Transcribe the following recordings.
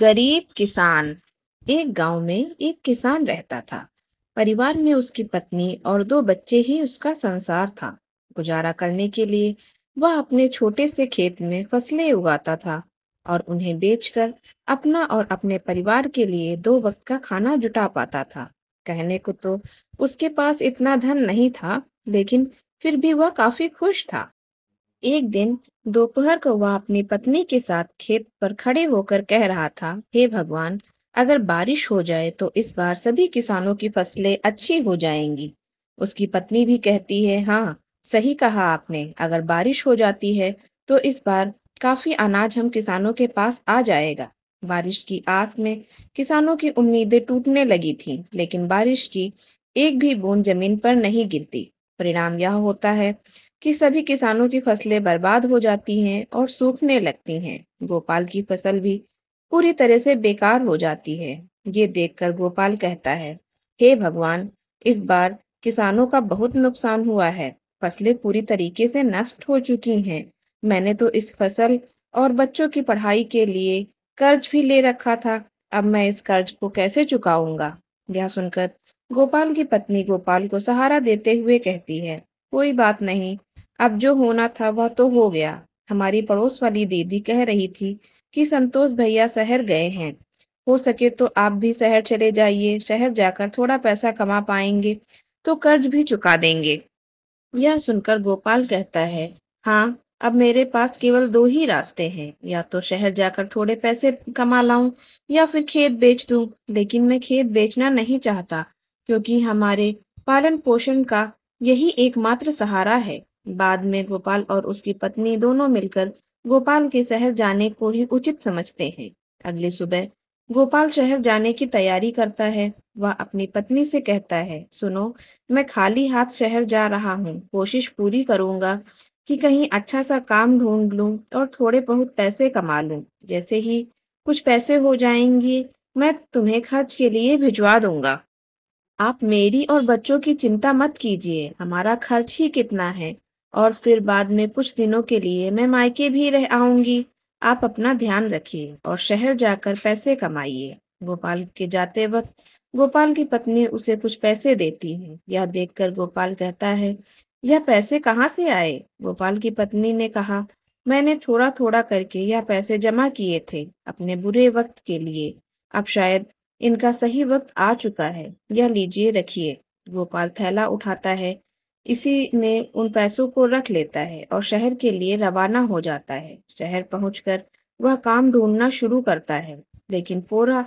गरीब किसान एक गांव में एक किसान रहता था परिवार में उसकी पत्नी और दो बच्चे ही उसका संसार था गुजारा करने के लिए वह अपने छोटे से खेत में फसलें उगाता था और उन्हें बेचकर अपना और अपने परिवार के लिए दो वक्त का खाना जुटा पाता था कहने को तो उसके पास इतना धन नहीं था लेकिन फिर भी वह काफी खुश था एक दिन दोपहर को वह अपनी पत्नी के साथ खेत पर खड़े होकर कह रहा था हे भगवान अगर बारिश हो जाए तो इस बार सभी किसानों की फसलें अच्छी हो जाएंगी उसकी पत्नी भी कहती है हाँ सही कहा आपने अगर बारिश हो जाती है तो इस बार काफी अनाज हम किसानों के पास आ जाएगा बारिश की आस में किसानों की उम्मीदें टूटने लगी थी लेकिन बारिश की एक भी बूंद जमीन पर नहीं गिरती परिणाम यह होता है कि सभी किसानों की फसलें बर्बाद हो जाती हैं और सूखने लगती हैं। गोपाल की फसल भी पूरी तरह से बेकार हो जाती है ये देखकर गोपाल कहता है हे hey भगवान इस बार किसानों का बहुत नुकसान हुआ है फसलें पूरी तरीके से नष्ट हो चुकी हैं मैंने तो इस फसल और बच्चों की पढ़ाई के लिए कर्ज भी ले रखा था अब मैं इस कर्ज को कैसे चुकाऊंगा यह सुनकर गोपाल की पत्नी गोपाल को सहारा देते हुए कहती है कोई बात नहीं अब जो होना था वह तो हो गया हमारी पड़ोस वाली दीदी कह रही थी कि संतोष भैया शहर गए हैं हो सके तो आप भी शहर चले जाइए शहर जाकर थोड़ा पैसा कमा पाएंगे तो कर्ज भी चुका देंगे यह सुनकर गोपाल कहता है हाँ अब मेरे पास केवल दो ही रास्ते हैं या तो शहर जाकर थोड़े पैसे कमा लाऊं या फिर खेत बेच दूं लेकिन मैं खेत बेचना नहीं चाहता क्योंकि हमारे पालन पोषण का यही एकमात्र सहारा है बाद में गोपाल और उसकी पत्नी दोनों मिलकर गोपाल के शहर जाने को ही उचित समझते हैं अगले सुबह गोपाल शहर जाने की तैयारी करता है वह अपनी पत्नी से कहता है सुनो मैं खाली हाथ शहर जा रहा हूँ कोशिश पूरी करूंगा कि कहीं अच्छा सा काम ढूंढ लूं और थोड़े बहुत पैसे कमा लूं जैसे ही कुछ पैसे हो जाएंगे मैं तुम्हें खर्च के लिए भिजवा दूंगा आप मेरी और बच्चों की चिंता मत कीजिए हमारा खर्च ही कितना है और फिर बाद में कुछ दिनों के लिए मैं मायके भी रह आऊंगी आप अपना ध्यान रखिए और शहर जाकर पैसे कमाइए गोपाल के जाते वक्त गोपाल की पत्नी उसे कुछ पैसे देती है यह देखकर गोपाल कहता है यह पैसे कहाँ से आए गोपाल की पत्नी ने कहा मैंने थोड़ा थोड़ा करके यह पैसे जमा किए थे अपने बुरे वक्त के लिए अब शायद इनका सही वक्त आ चुका है यह लीजिए रखिए गोपाल थैला उठाता है इसी में उन पैसों को रख लेता है और शहर के लिए रवाना हो जाता है शहर पहुंचकर वह काम ढूंढना शुरू करता है लेकिन पूरा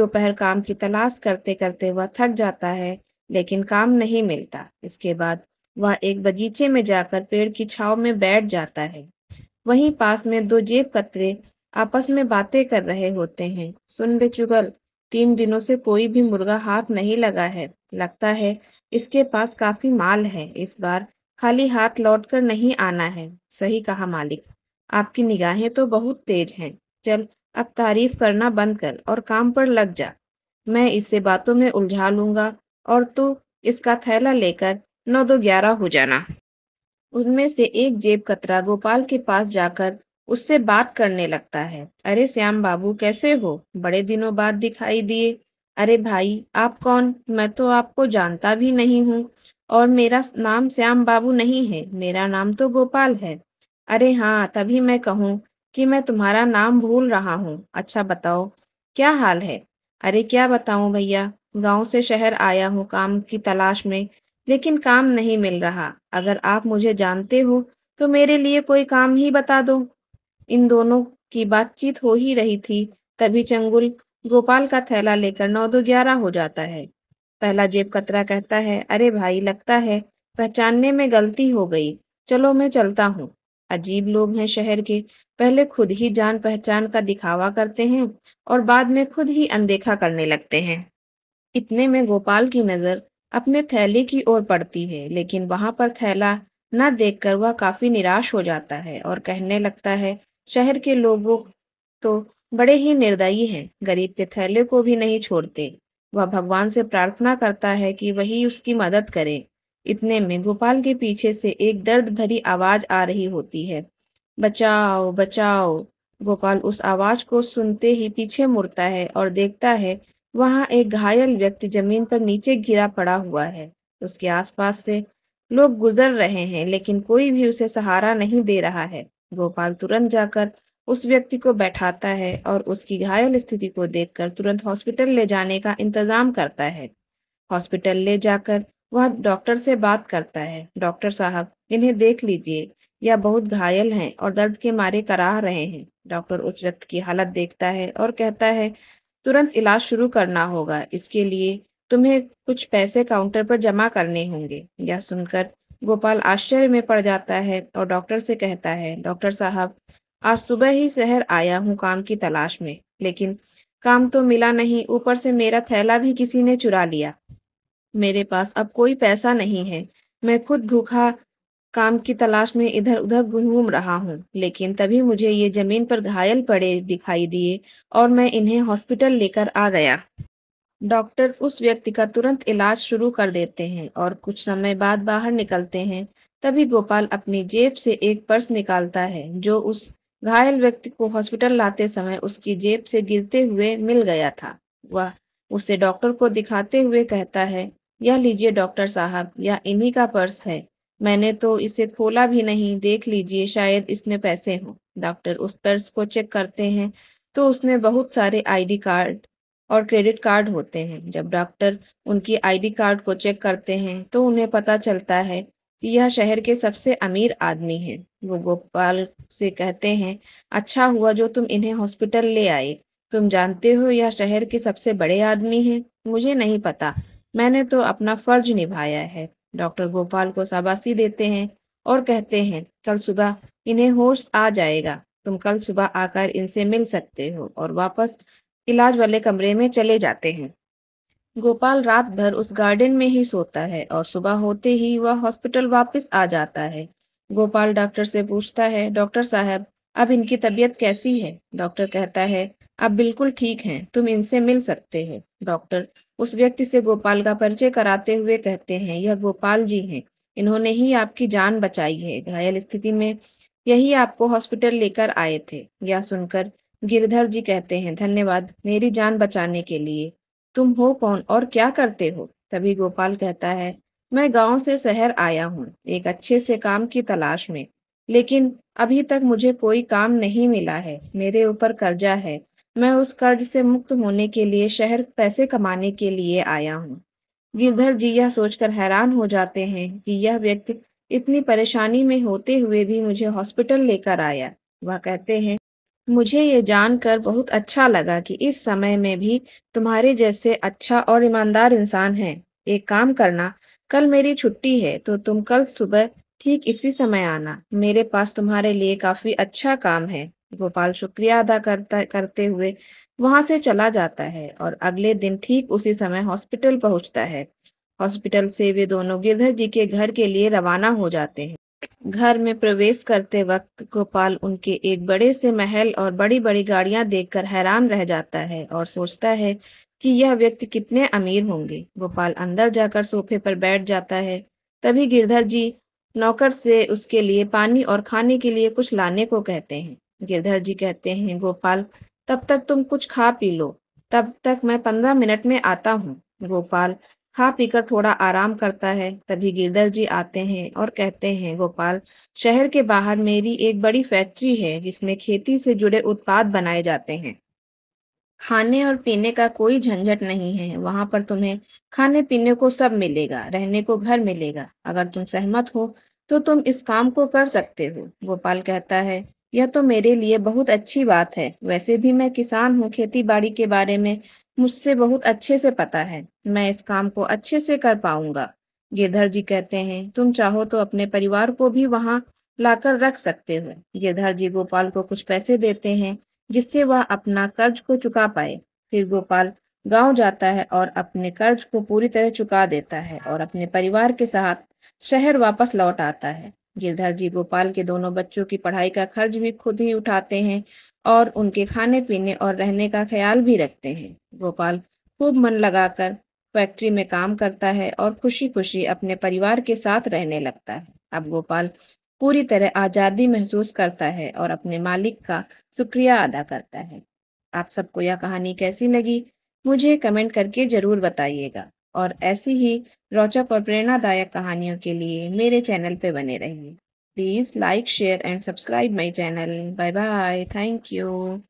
दोपहर काम की तलाश करते करते वह थक जाता है लेकिन काम नहीं मिलता इसके बाद वह एक बगीचे में जाकर पेड़ की छाव में बैठ जाता है वहीं पास में दो जेब कतरे आपस में बातें कर रहे होते हैं सुन बेचुगल तीन दिनों से कोई भी मुर्गा हाथ नहीं लगा है लगता है इसके पास काफी माल है इस बार खाली हाथ लौटकर नहीं आना है सही कहा मालिक आपकी निगाहें तो बहुत तेज हैं चल अब तारीफ करना बंद कर और काम पर लग जा मैं इसे बातों में उलझा लूंगा और तू इसका थैला लेकर नौ दो ग्यारह हो जाना उनमें से एक जेब कतरा गोपाल के पास जाकर उससे बात करने लगता है अरे श्याम बाबू कैसे हो बड़े दिनों बाद दिखाई दिए अरे भाई आप कौन मैं तो आपको जानता भी नहीं हूँ और मेरा नाम श्याम बाबू नहीं है मेरा नाम तो गोपाल है अरे हाँ तभी मैं कहूँ कि मैं तुम्हारा नाम भूल रहा हूँ अच्छा बताओ क्या हाल है अरे क्या बताऊँ भैया गांव से शहर आया हूँ काम की तलाश में लेकिन काम नहीं मिल रहा अगर आप मुझे जानते हो तो मेरे लिए कोई काम ही बता दो इन दोनों की बातचीत हो ही रही थी तभी चंगुल गोपाल का थैला लेकर नौ दो ग्यारह हो जाता है पहला जेब कतरा कहता है अरे भाई लगता है पहचानने में गलती हो गई चलो मैं चलता हूँ अजीब लोग हैं शहर के पहले खुद ही जान पहचान का दिखावा करते हैं और बाद में खुद ही अनदेखा करने लगते हैं इतने में गोपाल की नजर अपने थैले की ओर पड़ती है लेकिन वहां पर थैला न देखकर वह काफी निराश हो जाता है और कहने लगता है शहर के लोगों तो बड़े ही निर्दयी है गरीब के थैले को भी नहीं छोड़ते वह भगवान से प्रार्थना करता है कि वही उसकी मदद करे इतने में गोपाल के पीछे से एक दर्द भरी आवाज आ रही होती है बचाओ बचाओ गोपाल उस आवाज को सुनते ही पीछे मुड़ता है और देखता है वहां एक घायल व्यक्ति जमीन पर नीचे गिरा पड़ा हुआ है उसके आसपास से लोग गुजर रहे हैं लेकिन कोई भी उसे सहारा नहीं दे रहा है गोपाल तुरंत जाकर उस व्यक्ति को बैठाता है और उसकी घायल स्थिति को देखकर तुरंत हॉस्पिटल ले जाने का इंतजाम करता है हॉस्पिटल ले जाकर वह डॉक्टर से बात करता है डॉक्टर साहब इन्हें देख लीजिए यह बहुत घायल हैं और दर्द के मारे कराह रहे हैं डॉक्टर उस व्यक्ति की हालत देखता है और कहता है तुरंत इलाज शुरू करना होगा इसके लिए तुम्हें कुछ पैसे काउंटर पर जमा करने होंगे यह सुनकर गोपाल आश्चर्य में पड़ जाता है और डॉक्टर से कहता है डॉक्टर साहब आज सुबह ही शहर आया हूँ काम की तलाश में लेकिन काम तो मिला नहीं ऊपर से मेरा थैला भी किसी ने चुरा लिया मेरे पास अब कोई पैसा नहीं है मैं खुद भूखा काम की तलाश में इधर उधर घूम रहा हूँ लेकिन तभी मुझे ये जमीन पर घायल पड़े दिखाई दिए और मैं इन्हें हॉस्पिटल लेकर आ गया डॉक्टर उस व्यक्ति का तुरंत इलाज शुरू कर देते हैं और कुछ समय बाद बाहर निकलते हैं तभी गोपाल अपनी जेब से एक पर्स निकालता है जो उस घायल व्यक्ति को हॉस्पिटल लाते समय उसकी जेब से गिरते हुए मिल गया था वह उसे डॉक्टर को दिखाते हुए कहता है यह लीजिए डॉक्टर साहब यह इन्हीं का पर्स है मैंने तो इसे खोला भी नहीं देख लीजिए शायद इसमें पैसे हों डॉक्टर उस पर्स को चेक करते हैं तो उसमें बहुत सारे आईडी कार्ड और क्रेडिट कार्ड होते हैं जब डॉक्टर उनकी आईडी कार्ड को चेक करते हैं तो उन्हें पता चलता है कि यह शहर के सबसे अमीर आदमी है वो गोपाल से कहते हैं अच्छा हुआ जो तुम इन्हें हॉस्पिटल ले आए तुम जानते हो यह शहर के सबसे बड़े आदमी है मुझे नहीं पता मैंने तो अपना फर्ज निभाया है डॉक्टर गोपाल को शाबाशी देते हैं और कहते हैं कल सुबह इन्हें होश आ जाएगा तुम कल सुबह आकर इनसे मिल सकते हो और वापस इलाज वाले कमरे में चले जाते हैं गोपाल रात भर उस गार्डन में ही सोता है और सुबह होते ही वह हॉस्पिटल वापस आ जाता है गोपाल डॉक्टर से पूछता है डॉक्टर साहब अब इनकी तबीयत कैसी है डॉक्टर कहता है अब बिल्कुल ठीक हैं तुम इनसे मिल सकते हो डॉक्टर उस व्यक्ति से गोपाल का परिचय कराते हुए कहते हैं यह गोपाल जी हैं इन्होंने ही आपकी जान बचाई है घायल स्थिति में यही आपको हॉस्पिटल लेकर आए थे यह सुनकर गिरधर जी कहते हैं धन्यवाद मेरी जान बचाने के लिए तुम हो कौन और क्या करते हो तभी गोपाल कहता है मैं गांव से शहर आया हूँ एक अच्छे से काम की तलाश में लेकिन अभी तक मुझे कोई काम नहीं मिला है मेरे ऊपर कर्जा है मैं उस कर्ज से मुक्त होने के लिए शहर पैसे कमाने के लिए आया हूँ गिरधर जी यह सोचकर हैरान हो जाते हैं कि यह व्यक्ति इतनी परेशानी में होते हुए भी मुझे हॉस्पिटल लेकर आया वह कहते हैं मुझे ये जानकर बहुत अच्छा लगा कि इस समय में भी तुम्हारे जैसे अच्छा और ईमानदार इंसान है एक काम करना कल मेरी छुट्टी है तो तुम कल सुबह ठीक इसी समय आना मेरे पास तुम्हारे लिए काफी अच्छा काम है गोपाल शुक्रिया अदा करता करते हुए वहां से चला जाता है और अगले दिन ठीक उसी समय हॉस्पिटल पहुंचता है हॉस्पिटल से वे दोनों गिरधर जी के घर के लिए रवाना हो जाते हैं घर में प्रवेश करते वक्त गोपाल उनके एक बड़े से महल और बड़ी बड़ी गाड़ियां देखकर हैरान रह जाता है और सोचता है कि यह व्यक्ति कितने अमीर होंगे गोपाल अंदर जाकर सोफे पर बैठ जाता है तभी गिरधर जी नौकर से उसके लिए पानी और खाने के लिए कुछ लाने को कहते हैं गिरधर जी कहते हैं गोपाल तब तक तुम कुछ खा पी लो तब तक मैं पंद्रह मिनट में आता हूँ गोपाल खा पीकर थोड़ा आराम करता है तभी गिरधर जी आते हैं और कहते हैं गोपाल शहर के बाहर मेरी एक बड़ी फैक्ट्री है जिसमें खेती से जुड़े उत्पाद बनाए जाते हैं खाने और पीने का कोई झंझट नहीं है वहां पर तुम्हें खाने पीने को सब मिलेगा रहने को घर मिलेगा अगर तुम सहमत हो तो तुम इस काम को कर सकते हो गोपाल कहता है यह तो मेरे लिए बहुत अच्छी बात है वैसे भी मैं किसान हूँ खेती बाड़ी के बारे में मुझसे बहुत अच्छे से पता है मैं इस काम को अच्छे से कर पाऊंगा गिरधर जी कहते हैं तुम चाहो तो अपने परिवार को भी वहां लाकर रख सकते हो गिरधर जी गोपाल को कुछ पैसे देते हैं जिससे वह अपना कर्ज को चुका पाए फिर गोपाल गांव जाता है और अपने कर्ज को पूरी तरह चुका देता है और अपने परिवार के साथ शहर वापस लौट आता है गिरधर जी गोपाल के दोनों बच्चों की पढ़ाई का खर्च भी खुद ही उठाते हैं और उनके खाने पीने और रहने का ख्याल भी रखते हैं गोपाल खूब मन लगाकर फैक्ट्री में काम करता है और खुशी खुशी अपने परिवार के साथ रहने लगता है अब गोपाल पूरी तरह आज़ादी महसूस करता है और अपने मालिक का शुक्रिया अदा करता है आप सबको यह कहानी कैसी लगी मुझे कमेंट करके ज़रूर बताइएगा और ऐसी ही रोचक और प्रेरणादायक कहानियों के लिए मेरे चैनल पे बने रहिए Please like, share and subscribe my channel. Bye bye. Thank you.